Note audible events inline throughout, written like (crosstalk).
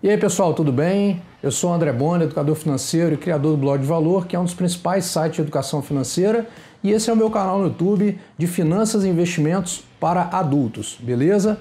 E aí, pessoal, tudo bem? Eu sou André Boni, educador financeiro e criador do Blog de Valor, que é um dos principais sites de educação financeira, e esse é o meu canal no YouTube de finanças e investimentos para adultos, beleza?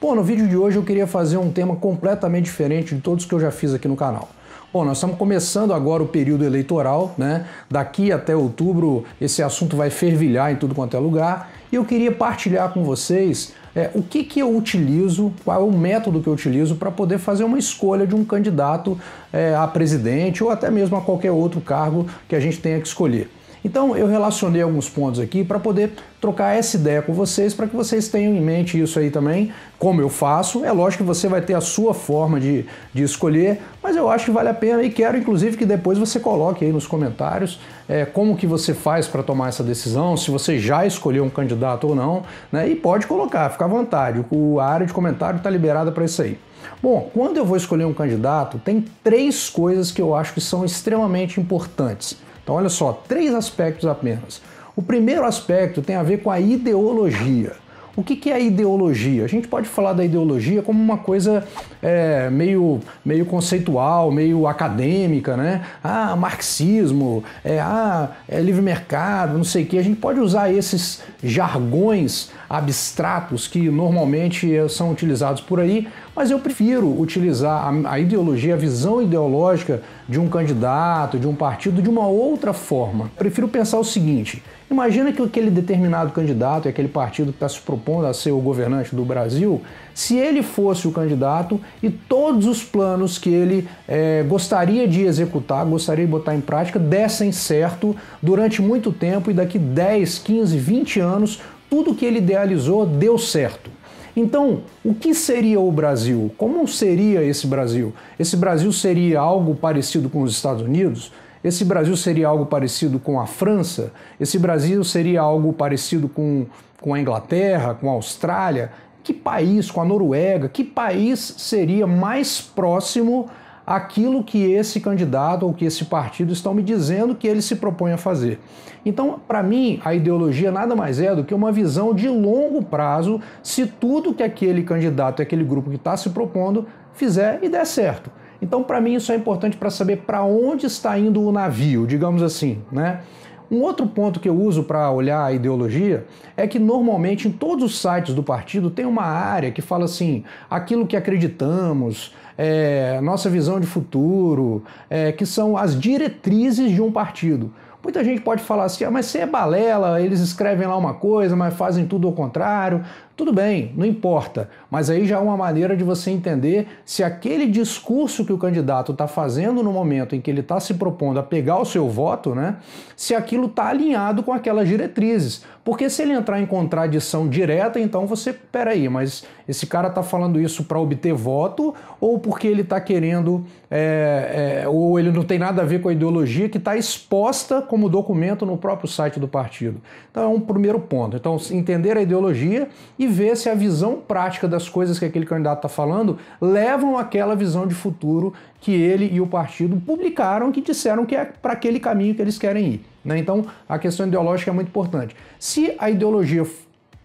Bom, no vídeo de hoje eu queria fazer um tema completamente diferente de todos que eu já fiz aqui no canal. Bom, nós estamos começando agora o período eleitoral, né? Daqui até outubro esse assunto vai fervilhar em tudo quanto é lugar. E eu queria partilhar com vocês é, o que, que eu utilizo, qual é o método que eu utilizo para poder fazer uma escolha de um candidato é, a presidente ou até mesmo a qualquer outro cargo que a gente tenha que escolher. Então eu relacionei alguns pontos aqui para poder trocar essa ideia com vocês, para que vocês tenham em mente isso aí também, como eu faço. É lógico que você vai ter a sua forma de, de escolher, mas eu acho que vale a pena e quero inclusive que depois você coloque aí nos comentários é, como que você faz para tomar essa decisão, se você já escolheu um candidato ou não, né? E pode colocar, fica à vontade, o, a área de comentário está liberada para isso aí. Bom, quando eu vou escolher um candidato, tem três coisas que eu acho que são extremamente importantes. Então, olha só, três aspectos apenas. O primeiro aspecto tem a ver com a ideologia. O que, que é a ideologia? A gente pode falar da ideologia como uma coisa é, meio, meio conceitual, meio acadêmica, né? Ah, marxismo, é, ah, é livre mercado, não sei o que. A gente pode usar esses jargões abstratos que normalmente é, são utilizados por aí, mas eu prefiro utilizar a, a ideologia, a visão ideológica de um candidato, de um partido, de uma outra forma. prefiro pensar o seguinte: Imagina que aquele determinado candidato e aquele partido que está se propondo a ser o governante do Brasil, se ele fosse o candidato e todos os planos que ele é, gostaria de executar, gostaria de botar em prática, dessem certo durante muito tempo e daqui 10, 15, 20 anos, tudo que ele idealizou deu certo. Então, o que seria o Brasil? Como seria esse Brasil? Esse Brasil seria algo parecido com os Estados Unidos? Esse Brasil seria algo parecido com a França? Esse Brasil seria algo parecido com, com a Inglaterra, com a Austrália? Que país, com a Noruega? Que país seria mais próximo aquilo que esse candidato ou que esse partido estão me dizendo que ele se propõe a fazer. Então, para mim, a ideologia nada mais é do que uma visão de longo prazo se tudo que aquele candidato e aquele grupo que está se propondo fizer e der certo. Então, para mim, isso é importante para saber para onde está indo o navio, digamos assim, né? Um outro ponto que eu uso para olhar a ideologia é que normalmente em todos os sites do partido tem uma área que fala assim: aquilo que acreditamos, é, nossa visão de futuro, é, que são as diretrizes de um partido. Muita gente pode falar assim, ah, mas você é balela, eles escrevem lá uma coisa, mas fazem tudo ao contrário. Tudo bem, não importa, mas aí já é uma maneira de você entender se aquele discurso que o candidato está fazendo no momento em que ele está se propondo a pegar o seu voto, né, se aquilo está alinhado com aquelas diretrizes. Porque se ele entrar em contradição direta, então você, peraí, mas esse cara está falando isso para obter voto ou porque ele está querendo, é, é, ou ele não tem nada a ver com a ideologia que está exposta como documento no próprio site do partido. Então é um primeiro ponto. Então, entender a ideologia e e ver se a visão prática das coisas que aquele candidato está falando levam àquela visão de futuro que ele e o partido publicaram, que disseram que é para aquele caminho que eles querem ir. Né? Então, a questão ideológica é muito importante. Se a ideologia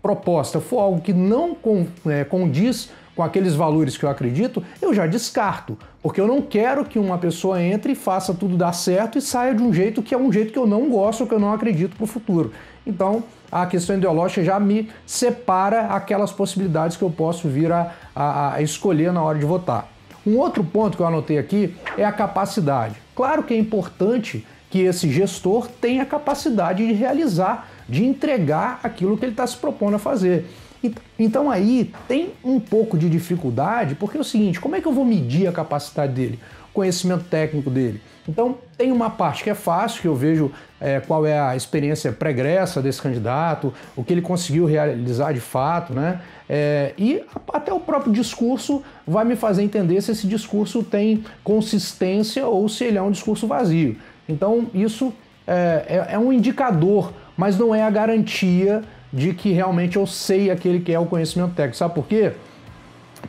proposta for algo que não é, condiz com aqueles valores que eu acredito, eu já descarto, porque eu não quero que uma pessoa entre, e faça tudo dar certo e saia de um jeito que é um jeito que eu não gosto, que eu não acredito para o futuro. Então, a questão ideológica já me separa aquelas possibilidades que eu posso vir a, a, a escolher na hora de votar. Um outro ponto que eu anotei aqui é a capacidade. Claro que é importante que esse gestor tenha capacidade de realizar, de entregar aquilo que ele está se propondo a fazer então aí tem um pouco de dificuldade, porque é o seguinte: como é que eu vou medir a capacidade dele, o conhecimento técnico dele? Então tem uma parte que é fácil, que eu vejo é, qual é a experiência pregressa desse candidato, o que ele conseguiu realizar de fato, né? É, e até o próprio discurso vai me fazer entender se esse discurso tem consistência ou se ele é um discurso vazio. Então isso é, é, é um indicador, mas não é a garantia de que realmente eu sei aquele que é o conhecimento técnico. Sabe por quê?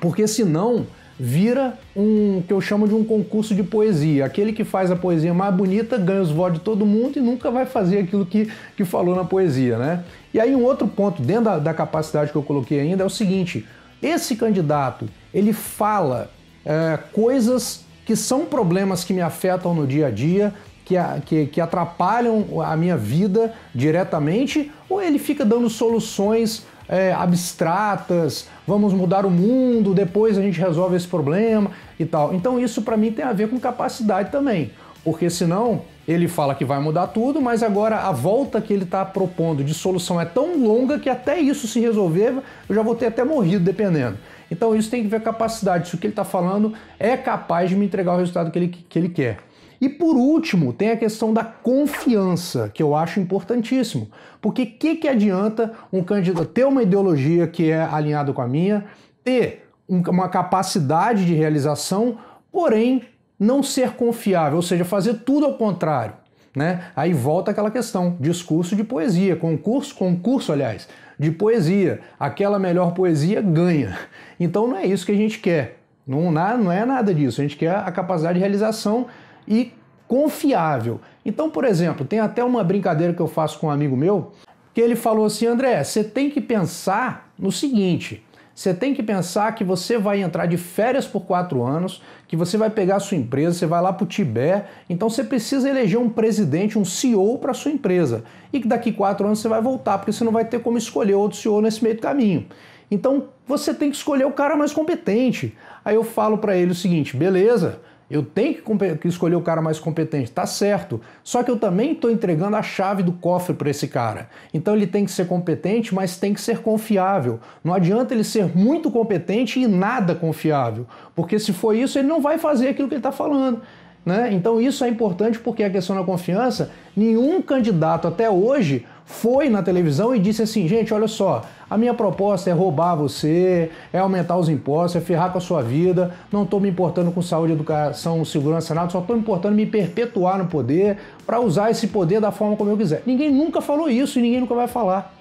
Porque senão vira um que eu chamo de um concurso de poesia. Aquele que faz a poesia mais bonita ganha os votos de todo mundo e nunca vai fazer aquilo que, que falou na poesia, né? E aí um outro ponto dentro da, da capacidade que eu coloquei ainda é o seguinte: esse candidato ele fala é, coisas que são problemas que me afetam no dia a dia, que, que, que atrapalham a minha vida diretamente, ou ele fica dando soluções é, abstratas, vamos mudar o mundo, depois a gente resolve esse problema e tal. Então isso para mim tem a ver com capacidade também, porque senão ele fala que vai mudar tudo, mas agora a volta que ele está propondo de solução é tão longa que até isso se resolver, eu já vou ter até morrido, dependendo. Então isso tem que ver capacidade, se o que ele está falando é capaz de me entregar o resultado que ele, que ele quer. E por último, tem a questão da confiança, que eu acho importantíssimo. Porque o que, que adianta um candidato ter uma ideologia que é alinhada com a minha, ter uma capacidade de realização, porém não ser confiável, ou seja, fazer tudo ao contrário. Né? Aí volta aquela questão: discurso de poesia, concurso, concurso, aliás, de poesia. Aquela melhor poesia ganha. Então não é isso que a gente quer. Não, não é nada disso. A gente quer a capacidade de realização e confiável. Então, por exemplo, tem até uma brincadeira que eu faço com um amigo meu, que ele falou assim: André, você tem que pensar no seguinte. Você tem que pensar que você vai entrar de férias por quatro anos, que você vai pegar a sua empresa, você vai lá para o Tibete, então você precisa eleger um presidente, um CEO para sua empresa. E que daqui quatro anos você vai voltar, porque você não vai ter como escolher outro CEO nesse meio do caminho. Então você tem que escolher o cara mais competente. Aí eu falo para ele o seguinte: beleza, eu tenho que, escolher o cara mais competente, tá certo. Só que eu também estou entregando a chave do cofre para esse cara. Então ele tem que ser competente, mas tem que ser confiável. Não adianta ele ser muito competente e nada confiável, porque se for isso, ele não vai fazer aquilo que ele está falando. Né? Então isso é importante porque a questão da confiança, nenhum candidato até hoje foi na televisão e disse assim: gente, olha só, a minha proposta é roubar você, é aumentar os impostos, é ferrar com a sua vida, não estou me importando com saúde, educação, segurança, nada, só estou me importando me perpetuar no poder para usar esse poder da forma como eu quiser. Ninguém nunca falou isso e ninguém nunca vai falar.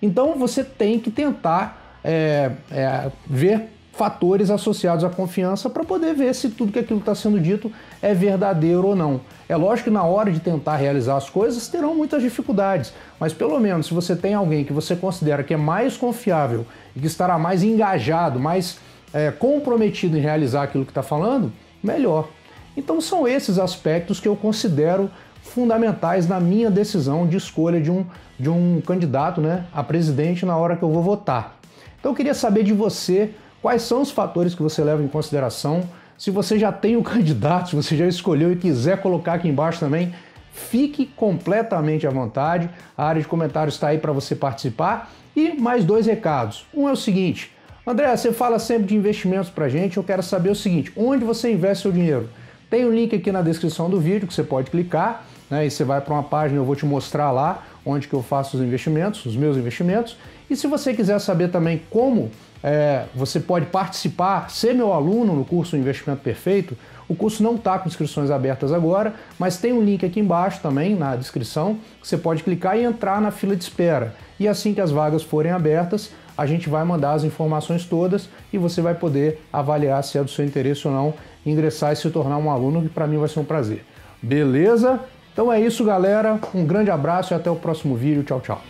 Então você tem que tentar é, é, ver fatores associados à confiança para poder ver se tudo que aquilo está sendo dito é verdadeiro ou não. É lógico que na hora de tentar realizar as coisas terão muitas dificuldades, mas pelo menos se você tem alguém que você considera que é mais confiável e que estará mais engajado, mais é, comprometido em realizar aquilo que está falando, melhor. Então são esses aspectos que eu considero fundamentais na minha decisão de escolha de um, de um candidato né, a presidente na hora que eu vou votar. Então eu queria saber de você Quais são os fatores que você leva em consideração? Se você já tem o (laughs) candidato, se você já escolheu e quiser colocar aqui embaixo também, fique completamente à vontade. A área de comentários está aí para você participar. E mais dois recados. Um é o seguinte: André, você fala sempre de investimentos para gente. Eu quero saber o seguinte: onde você investe seu dinheiro? Tem o um link aqui na descrição do vídeo que você pode clicar, né? E você vai para uma página, eu vou te mostrar lá onde que eu faço os investimentos, os meus investimentos. E se você quiser saber também como é, você pode participar, ser meu aluno no curso Investimento Perfeito. O curso não está com inscrições abertas agora, mas tem um link aqui embaixo também na descrição que você pode clicar e entrar na fila de espera. E assim que as vagas forem abertas, a gente vai mandar as informações todas e você vai poder avaliar se é do seu interesse ou não ingressar e se tornar um aluno, que para mim vai ser um prazer. Beleza? Então é isso, galera. Um grande abraço e até o próximo vídeo. Tchau, tchau.